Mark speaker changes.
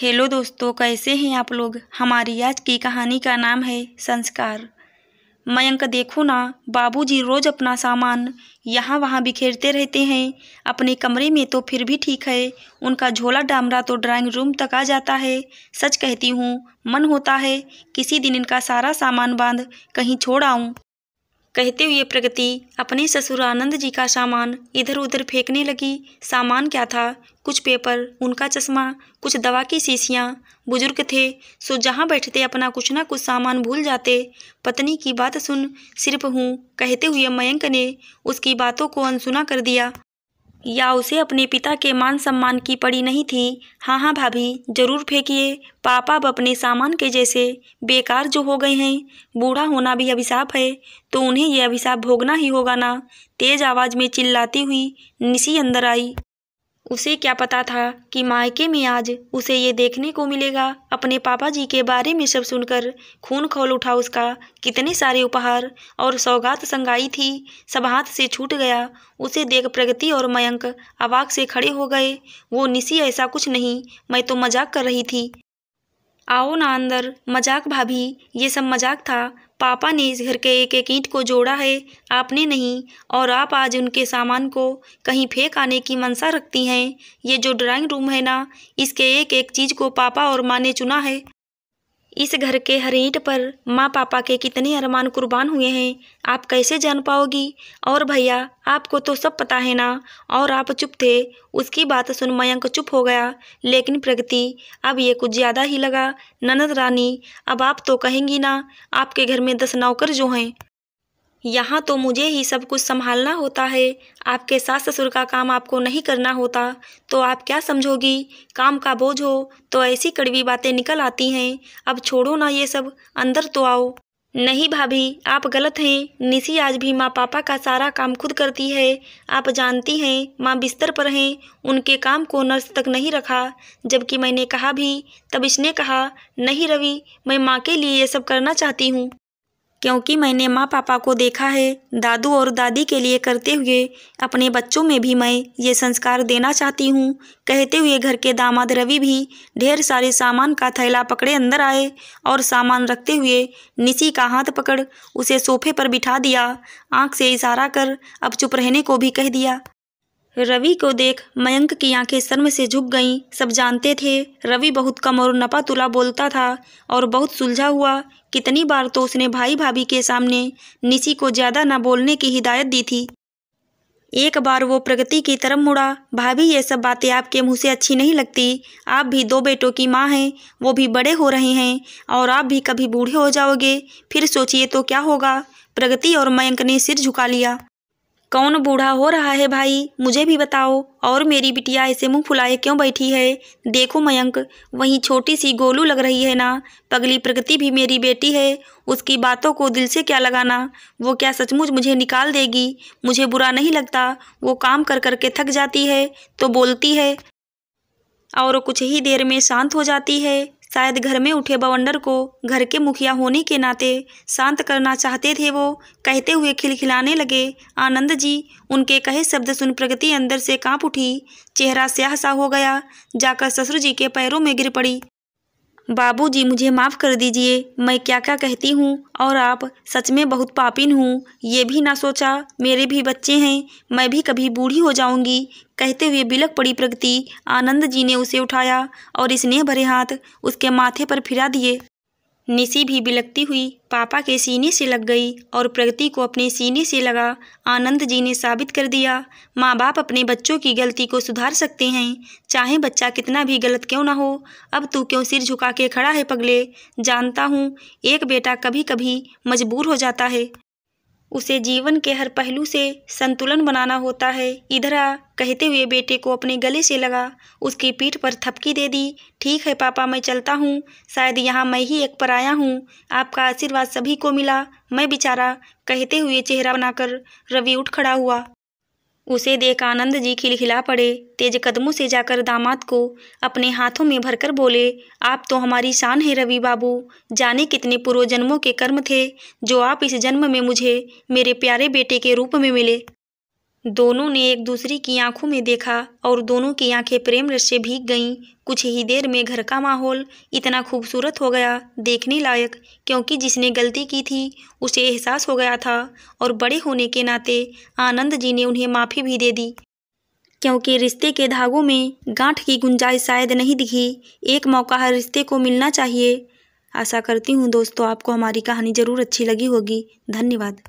Speaker 1: hello दोस्तों कैसे हैं आप लोग हमारी आज की कहानी का नाम है संस्कार मयंक देखो ना बाबूजी रोज़ अपना सामान यहाँ वहाँ बिखेरते रहते हैं अपने कमरे में तो फिर भी ठीक है उनका झोला डामरा तो ड्राइंग रूम तक आ जाता है सच कहती हूँ मन होता है किसी दिन इनका सारा सामान बांध कहीं छोड़ आऊँ कहते हुए प्रगति अपने ससुर आनंद जी का सामान इधर उधर फेंकने लगी सामान क्या था कुछ पेपर उनका चश्मा कुछ दवा की शीशियाँ बुजुर्ग थे सो जहाँ बैठते अपना कुछ ना कुछ सामान भूल जाते पत्नी की बात सुन सिर्फ हूँ कहते हुए मयंक ने उसकी बातों को अनसुना कर दिया या उसे अपने पिता के मान सम्मान की पड़ी नहीं थी हाँ हाँ भाभी जरूर फेंकिए पापा अब अपने सामान के जैसे बेकार जो हो गए हैं बूढ़ा होना भी अभिशाप है तो उन्हें यह अभिशाप भोगना ही होगा ना तेज आवाज़ में चिल्लाती हुई निशी अंदर आई उसे क्या पता था कि मायके में आज उसे ये देखने को मिलेगा अपने पापा जी के बारे में सब सुनकर खून खोल उठा उसका कितने सारे उपहार और सौगात संगाई थी सब हाथ से छूट गया उसे देख प्रगति और मयंक अवाक से खड़े हो गए वो निसी ऐसा कुछ नहीं मैं तो मजाक कर रही थी आओ ना अंदर मजाक भाभी ये सब मजाक था पापा ने इस घर के एक एक ईंट को जोड़ा है आपने नहीं और आप आज उनके सामान को कहीं फेंक आने की मंशा रखती हैं ये जो ड्राइंग रूम है ना इसके एक एक चीज़ को पापा और माँ ने चुना है इस घर के हर ईंट पर माँ पापा के कितने अरमान कुर्बान हुए हैं आप कैसे जान पाओगी और भैया आपको तो सब पता है ना और आप चुप थे उसकी बात सुन मयंक चुप हो गया लेकिन प्रगति अब ये कुछ ज़्यादा ही लगा ननद रानी अब आप तो कहेंगी ना आपके घर में दस नौकर जो हैं यहाँ तो मुझे ही सब कुछ संभालना होता है आपके सास ससुर का काम आपको नहीं करना होता तो आप क्या समझोगी काम का बोझ हो तो ऐसी कड़वी बातें निकल आती हैं अब छोड़ो ना ये सब अंदर तो आओ नहीं भाभी आप गलत हैं निसी आज भी माँ पापा का सारा काम खुद करती है आप जानती हैं माँ बिस्तर पर हैं उनके काम को नर्स तक नहीं रखा जबकि मैंने कहा भी तब इसने कहा नहीं रवि मैं माँ के लिए ये सब करना चाहती हूँ क्योंकि मैंने माँ पापा को देखा है दादू और दादी के लिए करते हुए अपने बच्चों में भी मैं ये संस्कार देना चाहती हूँ कहते हुए घर के दामाद रवि भी ढेर सारे सामान का थैला पकड़े अंदर आए और सामान रखते हुए निशी का हाथ पकड़ उसे सोफे पर बिठा दिया आंख से इशारा कर अब चुप रहने को भी कह दिया रवि को देख मयंक की आंखें शर्म से झुक गईं सब जानते थे रवि बहुत कम और नपातुला बोलता था और बहुत सुलझा हुआ कितनी बार तो उसने भाई भाभी के सामने निशी को ज़्यादा न बोलने की हिदायत दी थी एक बार वो प्रगति की तरफ मुड़ा भाभी ये सब बातें आपके मुंह से अच्छी नहीं लगती आप भी दो बेटों की माँ हैं वो भी बड़े हो रहे हैं और आप भी कभी बूढ़े हो जाओगे फिर सोचिए तो क्या होगा प्रगति और मयंक ने सिर झुका लिया कौन बूढ़ा हो रहा है भाई मुझे भी बताओ और मेरी बिटिया ऐसे मुंह फुलाए क्यों बैठी है देखो मयंक वहीं छोटी सी गोलू लग रही है ना पगली प्रगति भी मेरी बेटी है उसकी बातों को दिल से क्या लगाना वो क्या सचमुच मुझे निकाल देगी मुझे बुरा नहीं लगता वो काम कर करके थक जाती है तो बोलती है और कुछ ही देर में शांत हो जाती है शायद घर में उठे बवंडर को घर के मुखिया होने के नाते शांत करना चाहते थे वो कहते हुए खिलखिलाने लगे आनंद जी उनके कहे शब्द सुन प्रगति अंदर से कांप उठी चेहरा स्याह सा हो गया जाकर ससुर जी के पैरों में गिर पड़ी बाबूजी मुझे माफ़ कर दीजिए मैं क्या क्या कहती हूँ और आप सच में बहुत पापिन हूँ ये भी ना सोचा मेरे भी बच्चे हैं मैं भी कभी बूढ़ी हो जाऊँगी कहते हुए बिलक पड़ी प्रगति आनंद जी ने उसे उठाया और स्नेह भरे हाथ उसके माथे पर फिरा दिए निशी भी बिलकती हुई पापा के सीने से लग गई और प्रगति को अपने सीने से लगा आनंद जी ने साबित कर दिया माँ बाप अपने बच्चों की गलती को सुधार सकते हैं चाहे बच्चा कितना भी गलत क्यों ना हो अब तू क्यों सिर झुका के खड़ा है पगले जानता हूँ एक बेटा कभी कभी मजबूर हो जाता है उसे जीवन के हर पहलू से संतुलन बनाना होता है इधर आ कहते हुए बेटे को अपने गले से लगा उसकी पीठ पर थपकी दे दी ठीक है पापा मैं चलता हूँ शायद यहाँ मैं ही एक पर आया हूँ आपका आशीर्वाद सभी को मिला मैं बेचारा कहते हुए चेहरा बनाकर रवि उठ खड़ा हुआ उसे देख आनंद जी खिलखिला पड़े तेज कदमों से जाकर दामाद को अपने हाथों में भरकर बोले आप तो हमारी शान है रवि बाबू जाने कितने पूर्व जन्मों के कर्म थे जो आप इस जन्म में मुझे मेरे प्यारे बेटे के रूप में मिले दोनों ने एक दूसरे की आंखों में देखा और दोनों की आंखें प्रेम रस से भीग गईं कुछ ही देर में घर का माहौल इतना खूबसूरत हो गया देखने लायक क्योंकि जिसने गलती की थी उसे एहसास हो गया था और बड़े होने के नाते आनंद जी ने उन्हें माफ़ी भी दे दी क्योंकि रिश्ते के धागों में गांठ की गुंजाइश शायद नहीं दिखी एक मौका हर रिश्ते को मिलना चाहिए आशा करती हूँ दोस्तों आपको हमारी कहानी ज़रूर अच्छी लगी होगी धन्यवाद